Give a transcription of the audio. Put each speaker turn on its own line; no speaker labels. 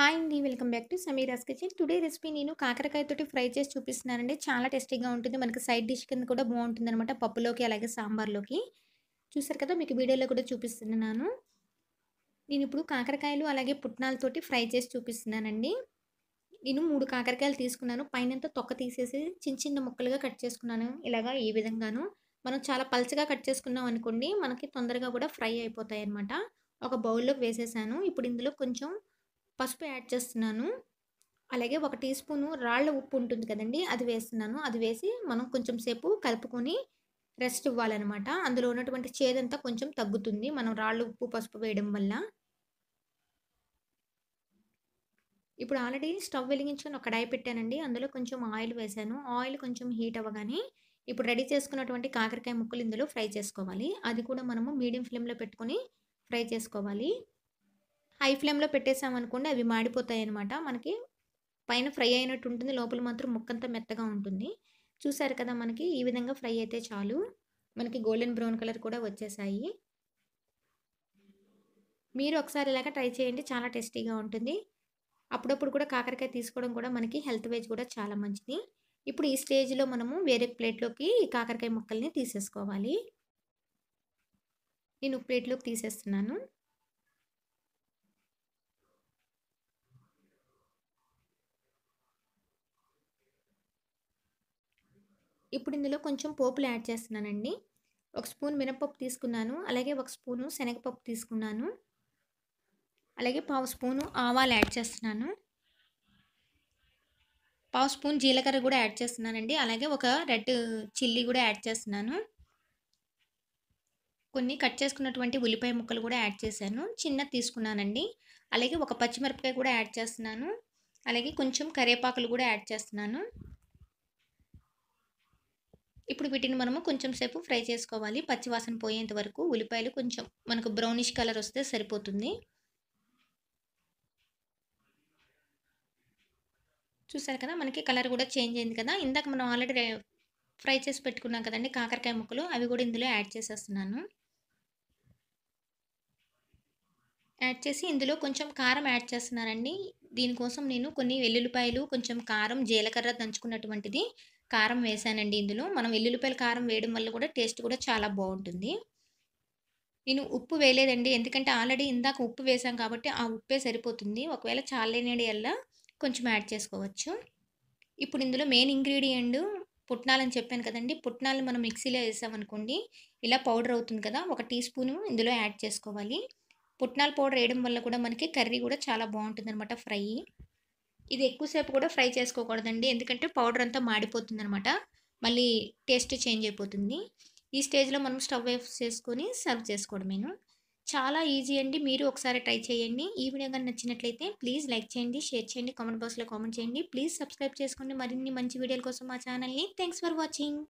hi అండి welcome back to Sameera's kitchen today recipe నేను కాకరకాయతోటి ఫ్రై చేసి చూపిస్తున్నానండి చాలా టేస్టీగా ఉంటుంది మనకి సైడ్ డిష్ కింద కూడా బాగుంటుంది అనమాట పప్పులోకి అలాగే సాంబార్లోకి చూసారు కదా మీకు వీడియోలో కూడా చూపిస్తున్నాను నేను ఇప్పుడు కాకరకాయలు అలాగే పుట్నాలతోటి ఫ్రై చేసి చూపిస్తున్నానండి నేను మూడు కాకరకాయలు తీసుకున్నాను పైనంతా తొక్క తీసేసి చిన్న చిన్న ముక్కలుగా కట్ చేసుకున్నాను ఇలాగా ఈ విధంగాను మనం చాలా పల్చగా కట్ చేసుకున్నాం అనుకోండి మనకి తొందరగా కూడా ఫ్రై అయిపోతాయి అనమాట ఒక బౌల్లోకి వేసేసాను ఇప్పుడు ఇందులో కొంచెం పసుపు యాడ్ చేస్తున్నాను అలాగే ఒక టీ స్పూను రాళ్ళ ఉప్పు ఉంటుంది కదండి అది వేస్తున్నాను అది వేసి మనం కొంచెం సేపు కలుపుకొని రెస్ట్ ఇవ్వాలన్నమాట అందులో ఉన్నటువంటి చేదంతా కొంచెం తగ్గుతుంది మనం రాళ్ళు ఉప్పు పసుపు వేయడం వల్ల ఇప్పుడు ఆల్రెడీ స్టవ్ వెలిగించుకొని ఒక కడాయి పెట్టానండి అందులో కొంచెం ఆయిల్ వేశాను ఆయిల్ కొంచెం హీట్ అవ్వగానే ఇప్పుడు రెడీ చేసుకున్నటువంటి కాకరకాయ ముక్కలు ఇందులో ఫ్రై చేసుకోవాలి అది కూడా మనము మీడియం ఫ్లేమ్లో పెట్టుకొని ఫ్రై చేసుకోవాలి హై ఫ్లేమ్లో పెట్టేసామనుకోండి అవి మాడిపోతాయి అనమాట మనకి పైన ఫ్రై అయినట్టు ఉంటుంది లోపల మాత్రం ముక్కంతా మెత్తగా ఉంటుంది చూసారు కదా మనకి ఈ విధంగా ఫ్రై అయితే చాలు మనకి గోల్డెన్ బ్రౌన్ కలర్ కూడా వచ్చేసాయి మీరు ఒకసారి ఇలాగ ట్రై చేయండి చాలా టేస్టీగా ఉంటుంది అప్పుడప్పుడు కూడా కాకరకాయ తీసుకోవడం కూడా మనకి హెల్త్ వైజ్ కూడా చాలా మంచిది ఇప్పుడు ఈ స్టేజ్లో మనము వేరే ప్లేట్లోకి కాకరకాయ ముక్కల్ని తీసేసుకోవాలి నేను ప్లేట్లోకి తీసేస్తున్నాను ఇప్పుడు ఇందులో కొంచెం పోపులు యాడ్ చేస్తున్నానండి ఒక స్పూన్ మినపప్పు తీసుకున్నాను అలాగే ఒక స్పూను శనగపప్పు తీసుకున్నాను అలాగే పావు స్పూను ఆవాలు యాడ్ చేస్తున్నాను పావు స్పూన్ జీలకర్ర కూడా యాడ్ చేస్తున్నానండి అలాగే ఒక రెడ్ చిల్లీ కూడా యాడ్ చేస్తున్నాను కొన్ని కట్ చేసుకున్నటువంటి ఉల్లిపాయ ముక్కలు కూడా యాడ్ చేశాను చిన్న తీసుకున్నానండి అలాగే ఒక పచ్చిమిరపకాయ కూడా యాడ్ చేస్తున్నాను అలాగే కొంచెం కరివేపాకులు కూడా యాడ్ చేస్తున్నాను ఇప్పుడు వీటిని మనము కొంచెం సేపు ఫ్రై చేసుకోవాలి పచ్చివాసన పోయేంత వరకు ఉల్లిపాయలు కొంచెం మనకు బ్రౌనిష్ కలర్ వస్తే సరిపోతుంది చూసారు కదా మనకి కలర్ కూడా చేంజ్ అయింది కదా ఇందాక మనం ఆల్రెడీ ఫ్రై చేసి పెట్టుకున్నాం కదండి కాకరకాయ ముక్కలు అవి కూడా ఇందులో యాడ్ చేసేస్తున్నాను యాడ్ చేసి ఇందులో కొంచెం కారం యాడ్ చేస్తున్నానండి దీనికోసం నేను కొన్ని వెల్లుల్లిపాయలు కొంచెం కారం జీలకర్ర దంచుకున్నటువంటిది కారం వేసానండి ఇందులో మనం వెల్లుల్లిపాయలు కారం వేయడం వల్ల కూడా టేస్ట్ కూడా చాలా బాగుంటుంది నేను ఉప్పు వేయలేదండి ఎందుకంటే ఆల్రెడీ ఇందాక ఉప్పు వేసాం కాబట్టి ఆ ఉప్పే సరిపోతుంది ఒకవేళ చాలేనేడు వల్ల కొంచెం యాడ్ చేసుకోవచ్చు ఇప్పుడు ఇందులో మెయిన్ ఇంగ్రీడియంట్ పుట్నాలు అని చెప్పాను కదండి పుట్నాలు మనం మిక్సీలో వేసామనుకోండి ఇలా పౌడర్ అవుతుంది కదా ఒక టీ స్పూను ఇందులో యాడ్ చేసుకోవాలి పుట్నాలు పౌడర్ వేయడం వల్ల కూడా మనకి కర్రీ కూడా చాలా బాగుంటుంది అనమాట ఫ్రై ఇది ఎక్కువసేపు కూడా ఫ్రై చేసుకోకూడదండి ఎందుకంటే పౌడర్ అంతా మాడిపోతుంది అనమాట మళ్ళీ టేస్ట్ చేంజ్ అయిపోతుంది ఈ స్టేజ్లో మనం స్టవ్ ఆఫ్ చేసుకొని సర్వ్ చేసుకోవడమేను చాలా ఈజీ అండి మీరు ఒకసారి ట్రై చేయండి ఈ వీడియో కానీ నచ్చినట్లయితే ప్లీజ్ లైక్ చేయండి షేర్ చేయండి కామెంట్ బాక్స్లో కామెంట్ చేయండి ప్లీజ్ సబ్స్క్రైబ్ చేసుకోండి మరిన్ని మంచి వీడియోల కోసం మా ఛానల్ని థ్యాంక్స్ ఫర్ వాచింగ్